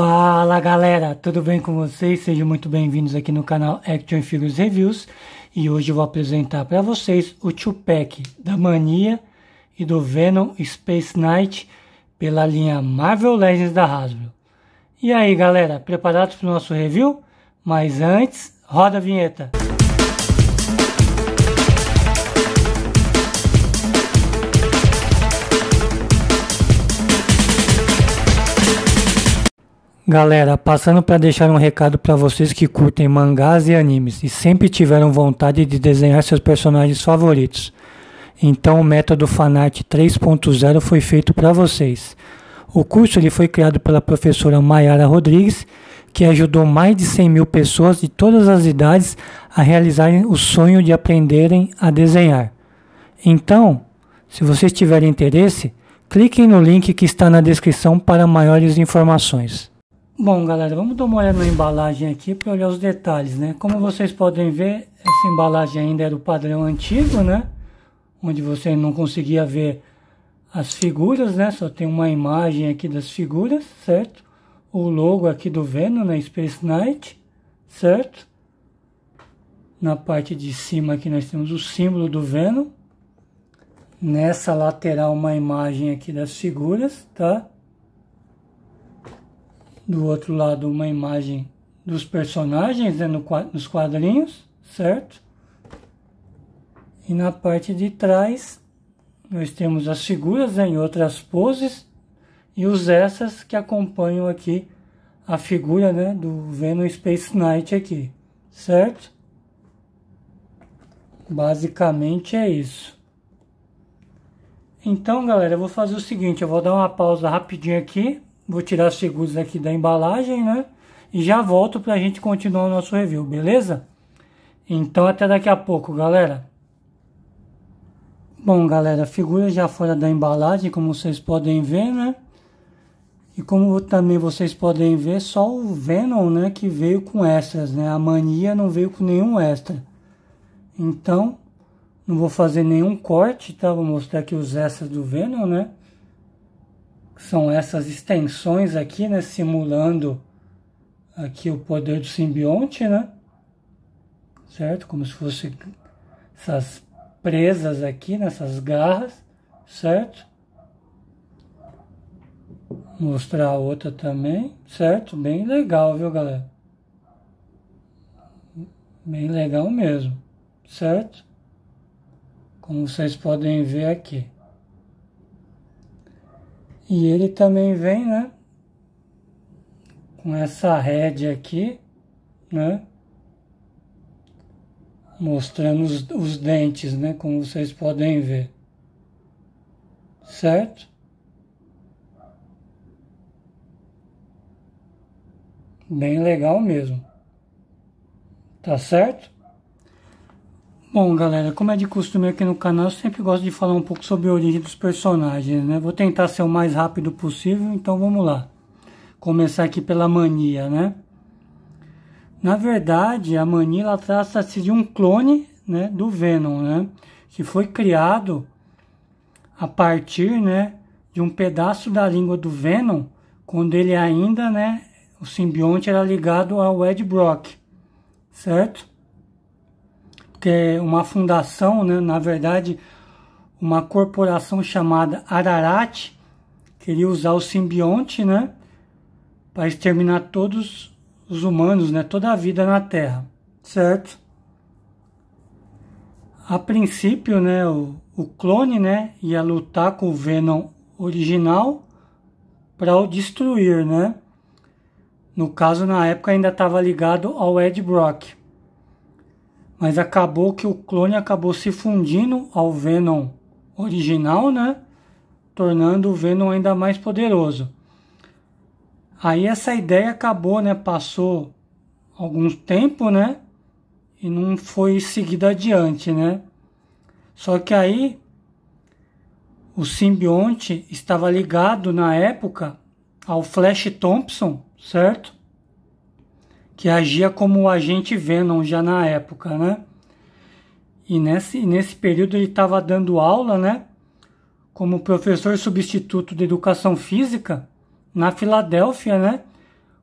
Fala galera, tudo bem com vocês? Sejam muito bem-vindos aqui no canal Action Figures Reviews e hoje eu vou apresentar para vocês o 2-pack da Mania e do Venom Space Knight pela linha Marvel Legends da Hasbro. E aí galera, preparados para o nosso review? Mas antes, roda a vinheta! Galera, passando para deixar um recado para vocês que curtem mangás e animes e sempre tiveram vontade de desenhar seus personagens favoritos. Então o método Fanart 3.0 foi feito para vocês. O curso ele foi criado pela professora Mayara Rodrigues, que ajudou mais de 100 mil pessoas de todas as idades a realizarem o sonho de aprenderem a desenhar. Então, se vocês tiverem interesse, cliquem no link que está na descrição para maiores informações. Bom, galera, vamos dar uma olhada na embalagem aqui para olhar os detalhes, né? Como vocês podem ver, essa embalagem ainda era o padrão antigo, né? Onde você não conseguia ver as figuras, né? Só tem uma imagem aqui das figuras, certo? O logo aqui do Venom, na né? Space Knight, certo? Na parte de cima aqui nós temos o símbolo do Venom. Nessa lateral uma imagem aqui das figuras, Tá? do outro lado uma imagem dos personagens né, no, nos quadrinhos, certo? E na parte de trás nós temos as figuras né, em outras poses e os essas que acompanham aqui a figura né, do Venom Space Knight aqui, certo? Basicamente é isso. Então galera, eu vou fazer o seguinte, eu vou dar uma pausa rapidinho aqui Vou tirar os seguros aqui da embalagem, né? E já volto para a gente continuar o nosso review, beleza? Então até daqui a pouco, galera. Bom, galera, figura já fora da embalagem, como vocês podem ver, né? E como também vocês podem ver, só o Venom, né, que veio com extras, né? A Mania não veio com nenhum extra. Então, não vou fazer nenhum corte, tá? Vou mostrar aqui os extras do Venom, né? são essas extensões aqui, né, simulando aqui o poder do simbionte, né? Certo? Como se fosse essas presas aqui, nessas né, garras, certo? Mostrar a outra também, certo? Bem legal, viu, galera? Bem legal mesmo, certo? Como vocês podem ver aqui. E ele também vem, né? Com essa rédea aqui, né? Mostrando os, os dentes, né? Como vocês podem ver. Certo? Bem legal mesmo. Tá certo? Bom, galera, como é de costume aqui no canal, eu sempre gosto de falar um pouco sobre a origem dos personagens, né? Vou tentar ser o mais rápido possível, então vamos lá. Começar aqui pela mania, né? Na verdade, a mania traça-se de um clone né, do Venom, né? Que foi criado a partir né, de um pedaço da língua do Venom, quando ele ainda, né? O simbionte era ligado ao Ed Brock, certo? que é uma fundação, né, na verdade, uma corporação chamada Ararat, queria usar o simbionte, né, para exterminar todos os humanos, né, toda a vida na Terra, certo? A princípio, né, o, o clone, né, ia lutar com o Venom original para o destruir, né? No caso, na época ainda estava ligado ao Ed Brock. Mas acabou que o clone acabou se fundindo ao Venom original, né? Tornando o Venom ainda mais poderoso. Aí essa ideia acabou, né? Passou algum tempo, né? E não foi seguida adiante, né? Só que aí o simbionte estava ligado na época ao Flash Thompson, certo? que agia como o agente Venom já na época, né? E nesse, nesse período ele estava dando aula, né? Como professor substituto de educação física na Filadélfia, né?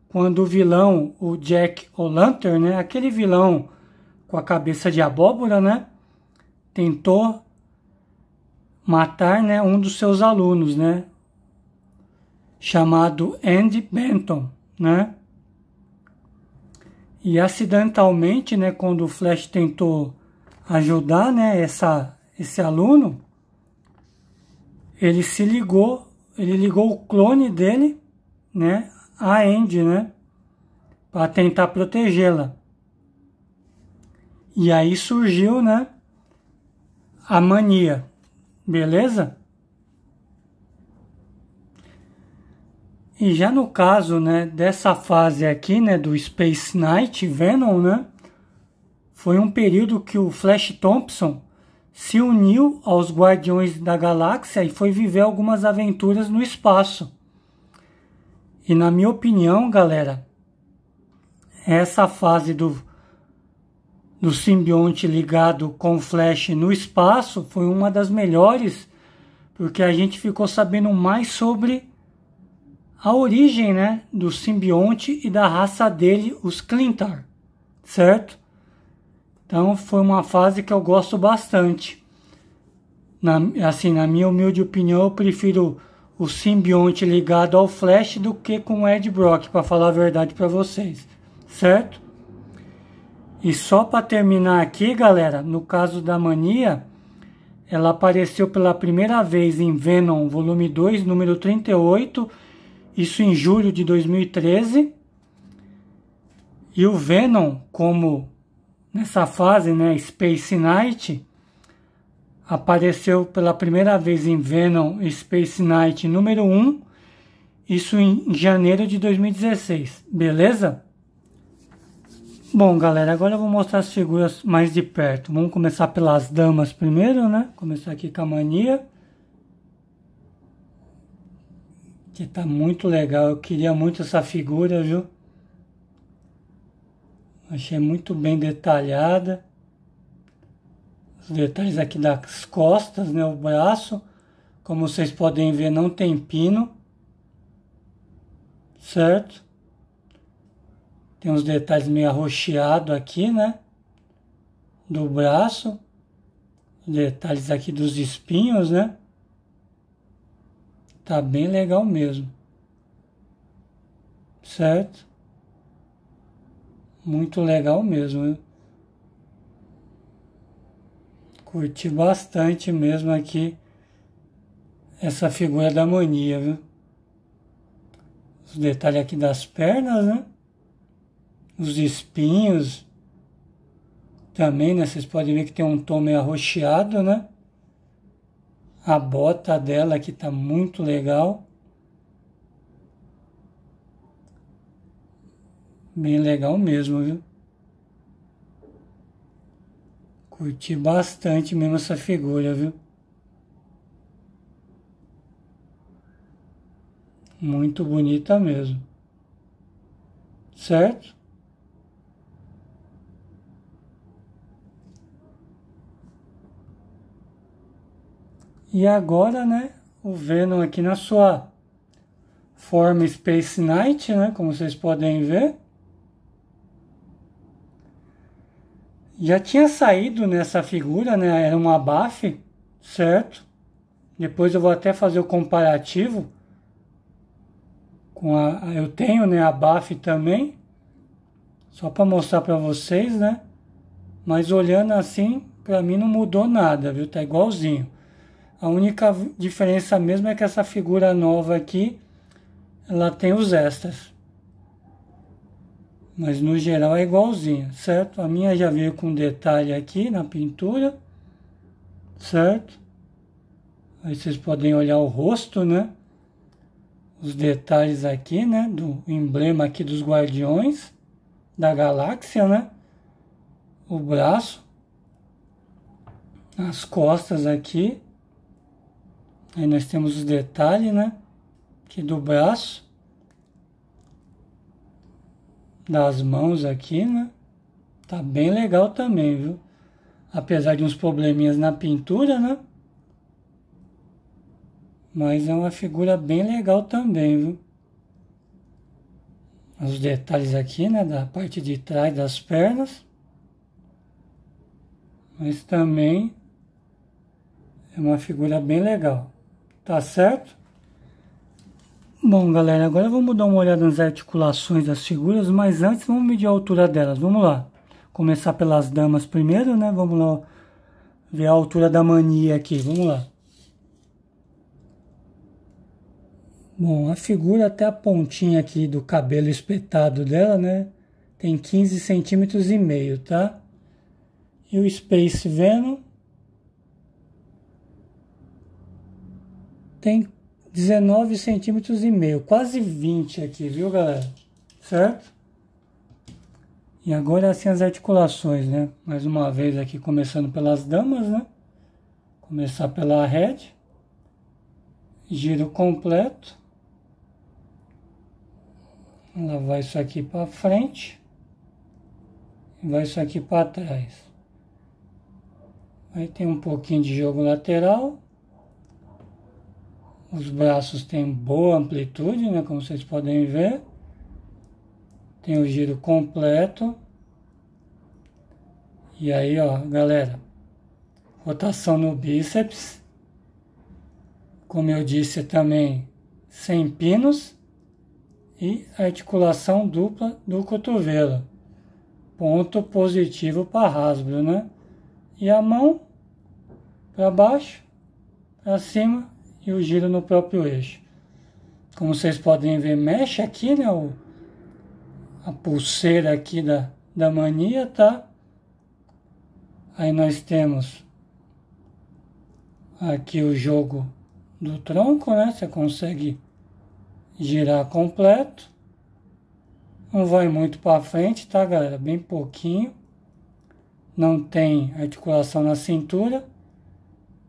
Quando o vilão, o Jack O'Lantern, né? Aquele vilão com a cabeça de abóbora, né? Tentou matar, né? Um dos seus alunos, né? Chamado Andy Benton, né? E acidentalmente, né, quando o Flash tentou ajudar, né, essa, esse aluno, ele se ligou, ele ligou o clone dele, né, a Andy, né, para tentar protegê-la. E aí surgiu, né, a mania, beleza? E já no caso, né, dessa fase aqui, né, do Space Knight Venom, né, foi um período que o Flash Thompson se uniu aos Guardiões da Galáxia e foi viver algumas aventuras no espaço. E na minha opinião, galera, essa fase do do simbionte ligado com o Flash no espaço foi uma das melhores, porque a gente ficou sabendo mais sobre a origem né, do simbionte e da raça dele, os Clintar, certo? Então foi uma fase que eu gosto bastante. Na, assim, na minha humilde opinião, eu prefiro o simbionte ligado ao Flash do que com o Ed Brock, para falar a verdade para vocês, certo? E só para terminar aqui, galera, no caso da mania, ela apareceu pela primeira vez em Venom, volume 2, número 38, isso em julho de 2013. E o Venom, como nessa fase, né, Space Knight, apareceu pela primeira vez em Venom Space Knight número 1, isso em janeiro de 2016, beleza? Bom, galera, agora eu vou mostrar as figuras mais de perto. Vamos começar pelas damas primeiro, né? Começar aqui com a mania. que tá muito legal. Eu queria muito essa figura, viu? Achei muito bem detalhada. Os detalhes aqui das costas, né? O braço. Como vocês podem ver, não tem pino. Certo? Tem uns detalhes meio arroxeado aqui, né? Do braço. Detalhes aqui dos espinhos, né? Tá bem legal mesmo. Certo? Muito legal mesmo. Hein? Curti bastante mesmo aqui essa figura da mania, viu? Os detalhes aqui das pernas, né? Os espinhos. Também, né? Vocês podem ver que tem um tom meio arroxeado, né? a bota dela que tá muito legal. Bem legal mesmo, viu? Curti bastante mesmo essa figura, viu? Muito bonita mesmo. Certo? E agora, né, o Venom aqui na sua forma Space Knight, né, como vocês podem ver. Já tinha saído nessa figura, né, era uma BAF, certo? Depois eu vou até fazer o comparativo com a eu tenho, né, a BAF também. Só para mostrar para vocês, né? Mas olhando assim, para mim não mudou nada, viu? Tá igualzinho. A única diferença mesmo é que essa figura nova aqui, ela tem os extras. Mas no geral é igualzinha, certo? A minha já veio com detalhe aqui na pintura, certo? Aí vocês podem olhar o rosto, né? Os detalhes aqui, né? Do emblema aqui dos guardiões da galáxia, né? O braço, as costas aqui, Aí nós temos os detalhes, né? Aqui do braço. Das mãos aqui, né? Tá bem legal também, viu? Apesar de uns probleminhas na pintura, né? Mas é uma figura bem legal também, viu? Os detalhes aqui, né? Da parte de trás das pernas. Mas também é uma figura bem legal tá certo? Bom, galera, agora vamos dar uma olhada nas articulações das figuras, mas antes vamos medir a altura delas. Vamos lá. Começar pelas damas primeiro, né? Vamos lá ver a altura da mania aqui. Vamos lá. Bom, a figura até a pontinha aqui do cabelo espetado dela, né? Tem 15 centímetros e meio, tá? E o Space Venom tem 19 centímetros e meio, quase 20 aqui, viu galera? Certo? E agora assim as articulações, né? Mais uma vez aqui começando pelas damas, né? Começar pela head. Giro completo. Ela vai isso aqui para frente. E vai isso aqui para trás. Aí tem um pouquinho de jogo lateral. Os braços têm boa amplitude, né, como vocês podem ver. Tem o giro completo. E aí, ó, galera, rotação no bíceps. Como eu disse também, sem pinos. E articulação dupla do cotovelo. Ponto positivo para rasbro, né? E a mão para baixo, para cima e o giro no próprio eixo. Como vocês podem ver, mexe aqui, né? O, a pulseira aqui da, da mania, tá? Aí nós temos aqui o jogo do tronco, né? Você consegue girar completo. Não vai muito para frente, tá, galera? Bem pouquinho. Não tem articulação na cintura.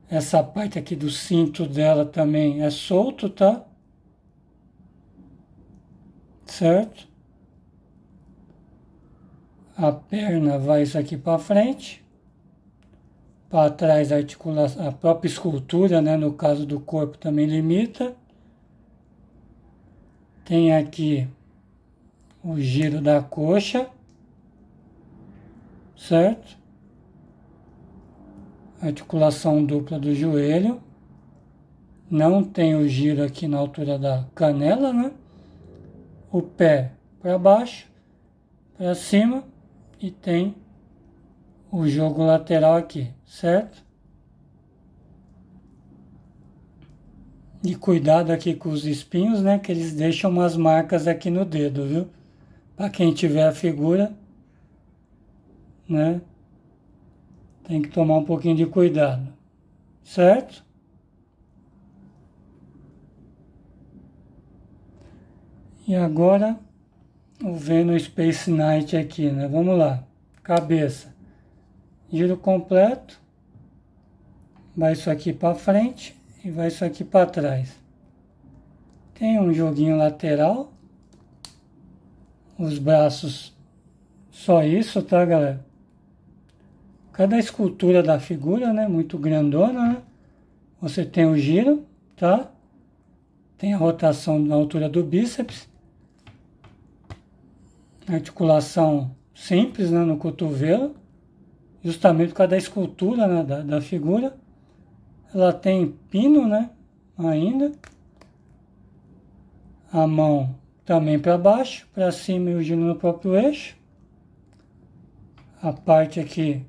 Essa parte aqui do cinto dela também é solto, tá? Certo? A perna vai isso aqui para frente. Para trás a articulação, a própria escultura, né, no caso do corpo também limita. Tem aqui o giro da coxa, certo? articulação dupla do joelho. Não tem o giro aqui na altura da canela, né? O pé para baixo, para cima e tem o jogo lateral aqui, certo? E cuidado aqui com os espinhos, né? Que eles deixam umas marcas aqui no dedo, viu? Para quem tiver a figura, né? tem que tomar um pouquinho de cuidado, certo? E agora o Venom Space Knight aqui, né? Vamos lá, cabeça, giro completo, vai isso aqui para frente e vai isso aqui para trás. Tem um joguinho lateral, os braços, só isso, tá galera? cada escultura da figura, né? Muito grandona, né? Você tem o giro, tá? Tem a rotação na altura do bíceps. Articulação simples, né? No cotovelo. Justamente por causa da escultura né, da, da figura. Ela tem pino, né? Ainda. A mão também para baixo, para cima e o giro no próprio eixo. A parte aqui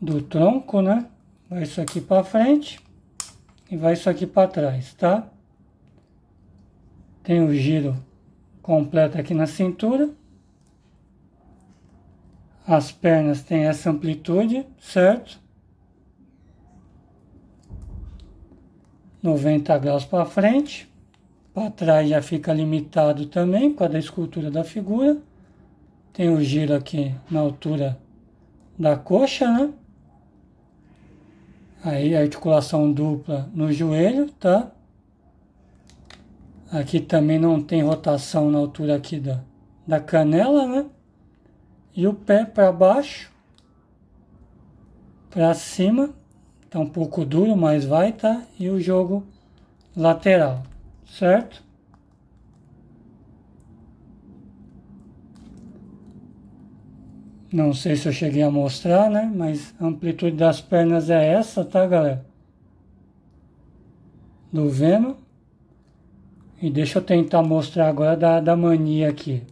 do tronco, né? Vai isso aqui para frente e vai isso aqui para trás, tá? Tem o giro completo aqui na cintura. As pernas têm essa amplitude, certo? 90 graus para frente. Para trás já fica limitado também, com a escultura da figura. Tem o giro aqui na altura da coxa, né? Aí articulação dupla no joelho, tá? Aqui também não tem rotação na altura aqui da, da canela, né? E o pé para baixo, para cima, tá um pouco duro, mas vai, tá? E o jogo lateral, certo? Não sei se eu cheguei a mostrar, né? Mas a amplitude das pernas é essa, tá, galera? Do Venom. E deixa eu tentar mostrar agora da, da mania aqui.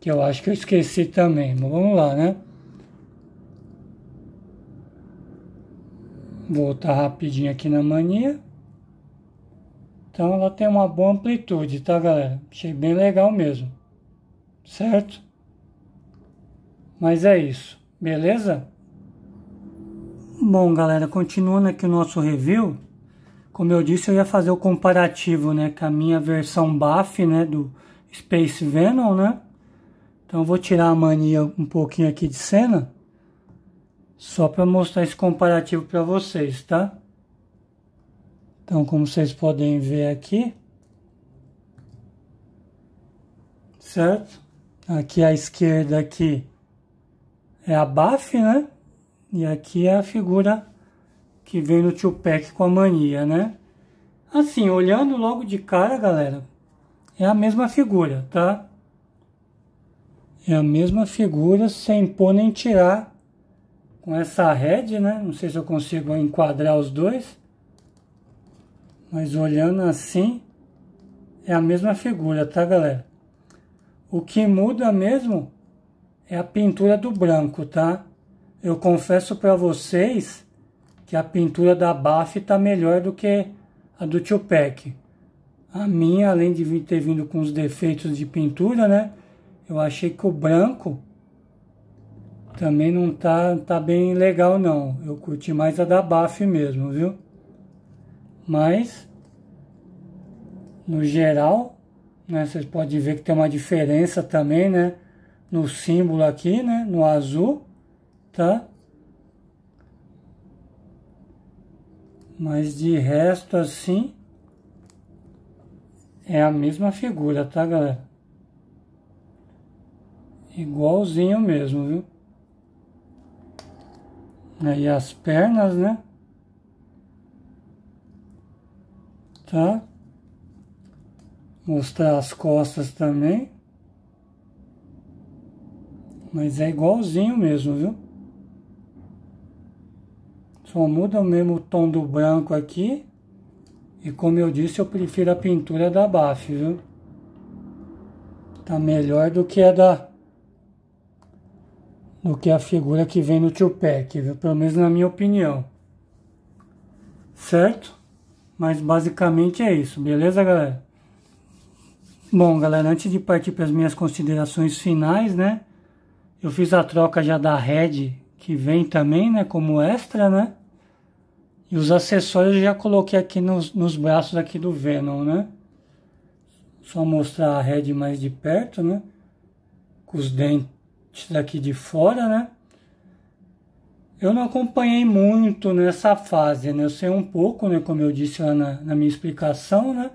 Que eu acho que eu esqueci também. Mas vamos lá, né? Voltar rapidinho aqui na mania. Então ela tem uma boa amplitude, tá, galera? Achei bem legal mesmo. Certo? Mas é isso, beleza? Bom, galera, continuando aqui o nosso review, como eu disse, eu ia fazer o comparativo, né, com a minha versão BAF, né, do Space Venom, né? Então eu vou tirar a mania um pouquinho aqui de cena, só para mostrar esse comparativo para vocês, tá? Então, como vocês podem ver aqui, certo? Aqui à esquerda aqui é a BAF, né? E aqui é a figura que vem no Tupac com a mania, né? Assim, olhando logo de cara, galera, é a mesma figura, tá? É a mesma figura sem pôr nem tirar com essa head, né? Não sei se eu consigo enquadrar os dois. Mas olhando assim, é a mesma figura, tá, galera? O que muda mesmo é a pintura do branco, tá? Eu confesso para vocês que a pintura da BAF tá melhor do que a do Pack. A minha, além de ter vindo com os defeitos de pintura, né? Eu achei que o branco também não tá, tá bem legal não. Eu curti mais a da BAF mesmo, viu? Mas, no geral, né? Vocês podem ver que tem uma diferença também, né? no símbolo aqui, né? No azul, tá? Mas de resto assim é a mesma figura, tá, galera? Igualzinho mesmo, viu? Aí as pernas, né? Tá? Mostrar as costas também. Mas é igualzinho mesmo, viu? Só muda o mesmo tom do branco aqui. E como eu disse, eu prefiro a pintura da BAF, viu? Tá melhor do que a da... Do que a figura que vem no Tio Pack, viu? Pelo menos na minha opinião. Certo? Mas basicamente é isso, beleza, galera? Bom, galera, antes de partir para as minhas considerações finais, né? Eu fiz a troca já da Red, que vem também, né, como extra, né? E os acessórios eu já coloquei aqui nos, nos braços aqui do Venom, né? Só mostrar a Red mais de perto, né? Com os dentes daqui de fora, né? Eu não acompanhei muito nessa fase, né? Eu sei um pouco, né? Como eu disse lá na, na minha explicação, né?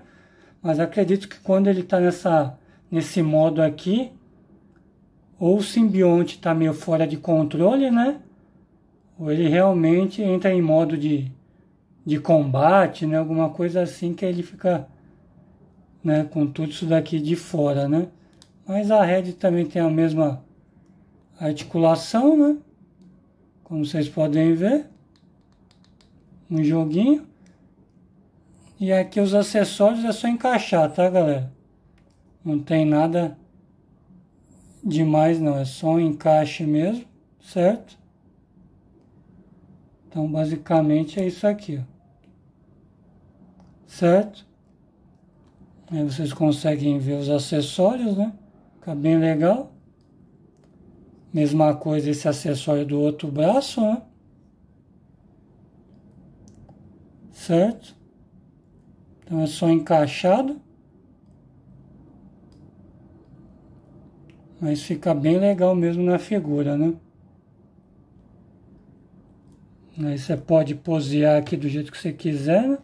Mas acredito que quando ele está nessa nesse modo aqui, ou o simbionte está meio fora de controle, né? Ou ele realmente entra em modo de, de combate, né? Alguma coisa assim que ele fica né, com tudo isso daqui de fora, né? Mas a rede também tem a mesma articulação, né? Como vocês podem ver. Um joguinho. E aqui os acessórios é só encaixar, tá, galera? Não tem nada demais não, é só um encaixe mesmo, certo? Então, basicamente é isso aqui, ó. certo? Aí vocês conseguem ver os acessórios, né? Fica bem legal. Mesma coisa esse acessório do outro braço, né? Certo? Então é só encaixado. Mas fica bem legal mesmo na figura, né? Aí você pode posear aqui do jeito que você quiser.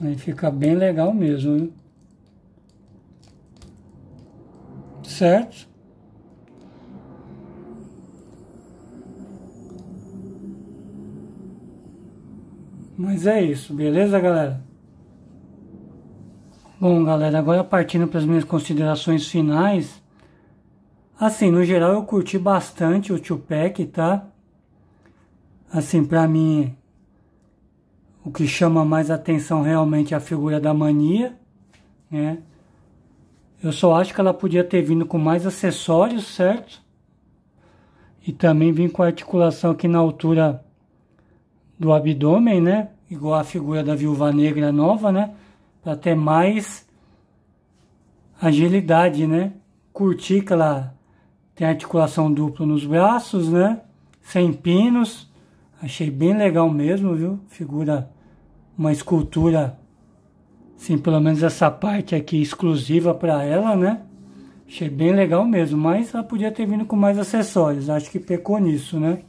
Aí fica bem legal mesmo, né? Certo? Mas é isso, beleza, galera? Bom, galera, agora partindo para as minhas considerações finais. Assim, no geral eu curti bastante o Tupac, tá? Assim, para mim, o que chama mais atenção realmente é a figura da mania, né? Eu só acho que ela podia ter vindo com mais acessórios, certo? E também vir com a articulação aqui na altura do abdômen, né? Igual a figura da viúva negra nova, né? para ter mais agilidade, né? Curtícula tem articulação dupla nos braços, né? Sem pinos. Achei bem legal mesmo, viu? Figura uma escultura, sim, pelo menos essa parte aqui exclusiva para ela, né? Achei bem legal mesmo, mas ela podia ter vindo com mais acessórios. Acho que pecou nisso, né?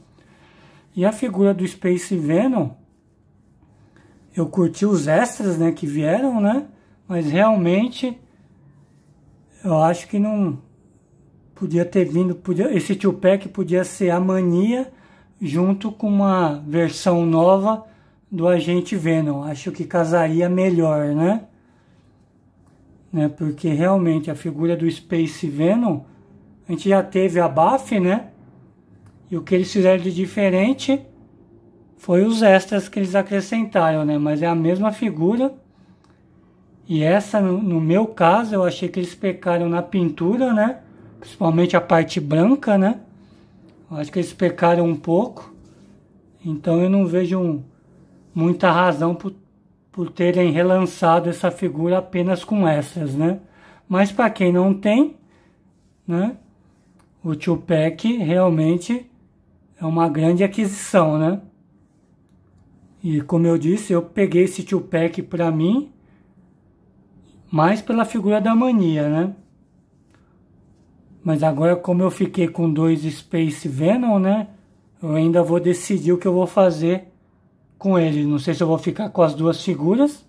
E a figura do Space Venom eu curti os extras, né, que vieram, né? Mas realmente eu acho que não podia ter vindo, podia, esse tio pack podia ser a mania junto com uma versão nova do Agente Venom. Acho que casaria melhor, né? né? Porque realmente a figura do Space Venom, a gente já teve a BAF, né? E o que eles fizeram de diferente foi os extras que eles acrescentaram, né? Mas é a mesma figura. E essa, no, no meu caso, eu achei que eles pecaram na pintura, né? Principalmente a parte branca, né? Eu acho que eles pecaram um pouco. Então eu não vejo um, muita razão por, por terem relançado essa figura apenas com extras, né? Mas para quem não tem, né? O Tupac realmente é uma grande aquisição, né? E como eu disse, eu peguei esse tio pack para mim, mais pela figura da mania, né? Mas agora como eu fiquei com dois Space Venom, né? Eu ainda vou decidir o que eu vou fazer com ele. Não sei se eu vou ficar com as duas figuras,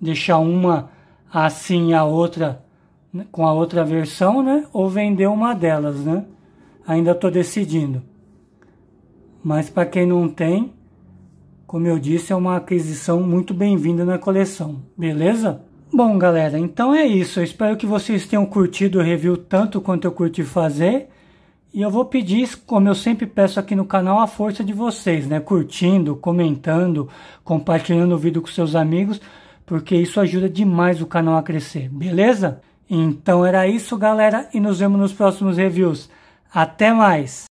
deixar uma assim a outra né, com a outra versão, né? Ou vender uma delas, né? Ainda estou decidindo. Mas para quem não tem, como eu disse, é uma aquisição muito bem-vinda na coleção, beleza? Bom, galera, então é isso. Eu espero que vocês tenham curtido o review tanto quanto eu curti fazer. E eu vou pedir, como eu sempre peço aqui no canal, a força de vocês, né? Curtindo, comentando, compartilhando o vídeo com seus amigos, porque isso ajuda demais o canal a crescer, beleza? Então era isso, galera, e nos vemos nos próximos reviews. Até mais!